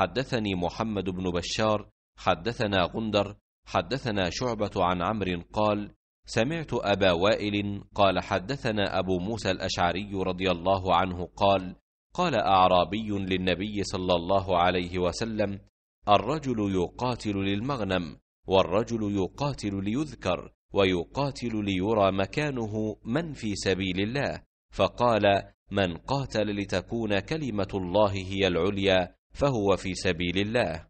حدثني محمد بن بشار حدثنا غندر حدثنا شعبة عن عمرو قال: سمعت أبا وائل قال حدثنا أبو موسى الأشعري رضي الله عنه قال: قال أعرابي للنبي صلى الله عليه وسلم: الرجل يقاتل للمغنم، والرجل يقاتل ليذكر، ويقاتل ليرى مكانه من في سبيل الله، فقال: من قاتل لتكون كلمة الله هي العليا فهو في سبيل الله